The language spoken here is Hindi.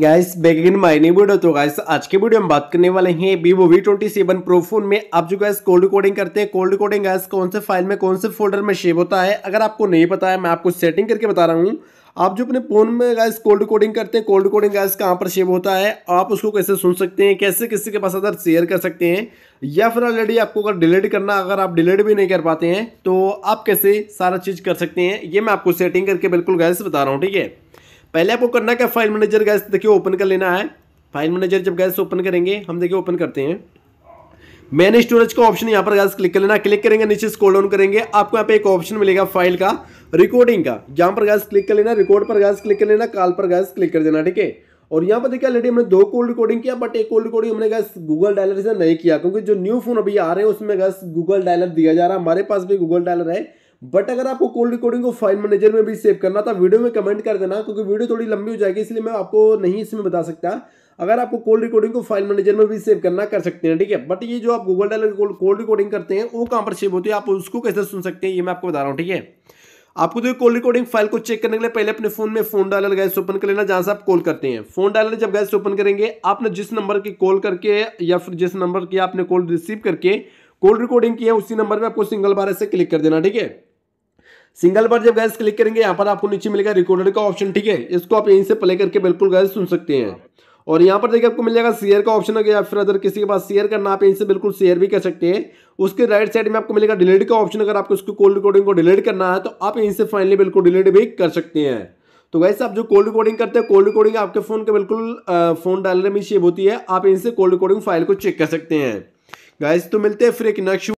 guys back again my new video तो गाइस आज के वीडियो में बात करने वाले हैं Vivo V twenty seven pro phone में आप जो गैस कोल्ड कोडिंग करते हैं कोल्ड कोडिंग गैस कौन से फाइल में कौन से फोल्डर में शेव होता है अगर आपको नहीं पता है मैं आपको सेटिंग करके बता रहा हूँ आप जो अपने फ़ोन में गैस कोल्ड कोडिंग करते हैं कोल्ड कोडिंग गैस कहाँ पर शेव होता है आप उसको कैसे सुन सकते हैं कैसे किसी के पास अगर शेयर कर सकते हैं या फिर ऑलरेडी आपको अगर डिलीट करना अगर आप डिलीट भी नहीं कर पाते हैं तो आप कैसे सारा चीज़ कर सकते हैं ये मैं आपको सेटिंग करके बिल्कुल गैस बता रहा हूँ ठीक है पहले आपको करना क्या फाइल मैनेजर गैस देखिए ओपन कर लेना है फाइल मैनेजर जब गैस ओपन करेंगे हम देखिए ओपन करते हैं मैन स्टोरेज का ऑप्शन यहाँ पर गैस क्लिक कर लेना क्लिक करेंगे नीचे स्कोल डाउन करेंगे आपको यहाँ पे एक ऑप्शन मिलेगा फाइल का रिकॉर्डिंग का यहाँ पर गैस क्लिक कर लेना रिकॉर्ड पर गैस क्लिक कर लेना कॉल पर गैस क्लिक कर देना ठीक है और यहाँ पर देखिए ऑलरेडी हमने दो कोल्ड रिकॉर्डिंग किया बट एक कोल्ड रिकॉर्डिंग हमने गैस गूगल डायलर से नहीं किया क्योंकि जो न्यू फोन अभी आ रहे हैं उसमें गैस गूगल डायलर दिया जा रहा है हमारे पास भी गूगल डायलर है बट अगर आपको कॉल रिकॉर्डिंग को फाइल मैनेजर में भी सेव करना था वीडियो में कमेंट कर देना क्योंकि वीडियो थोड़ी लंबी हो जाएगी इसलिए मैं आपको नहीं इसमें बता सकता अगर आपको कॉल रिकॉर्डिंग को फाइल मैनेजर में भी सेव करना कर सकते हैं ठीक है बट ये जो आप गूगल डायल कॉल रिकॉर्डिंग करते हैं वो कहाँ पर सेव होती है आप उसको कैसे सुन सकते हैं ये मैं आपको बता रहा हूँ ठीक है आपको तो कॉल रिकॉर्डिंग फाइल को चेक करने के लिए पहले अपने फोन में फोन डायलर गैस ओपन कर लेना जहां से आप कॉल करते हैं फोन डायलर जब गैस ओपन करेंगे आपने जिस नंबर की कॉल करके या फिर जिस नंबर की आपने कॉल रिसीव करके कॉल रिकॉर्डिंग की है उसी नंबर में आपको सिंगल बार ऐसे क्लिक कर देना ठीक है सिंगल बार जब गैस क्लिक करेंगे यहाँ पर आपको नीचे मिलेगा रिकॉर्डर का ऑप्शन ठीक है इसको आप यहीं से प्ले करके बिल्कुल गैस सुन सकते हैं और यहाँ पर देखिए आपको मिल जाएगा शेयर का ऑप्शन अगर या फिर अगर किसी के पास शेयर करना आप यहीं से बिल्कुल शेयर भी कर सकते हैं उसके राइट साइड में आपको मिलेगा डिलीट का ऑप्शन अगर आपको उसको कोल्ड रिकॉर्डिंग को डिलीट करना है तो आप यहीं से फाइनली बिल्कुल डिलीट भी कर सकते हैं तो वैसे आप जो कोल्ड रिकॉर्डिंग करते हैं कोल्ड रिकॉर्डिंग आपके फोन के बिल्कुल फोन डायलर में शेप होती है आप इनसे कोल्ड रिकॉर्डिंग फाइल को चेक कर सकते हैं गाइस तो मिलते हैं फिर एक नेक्स्ट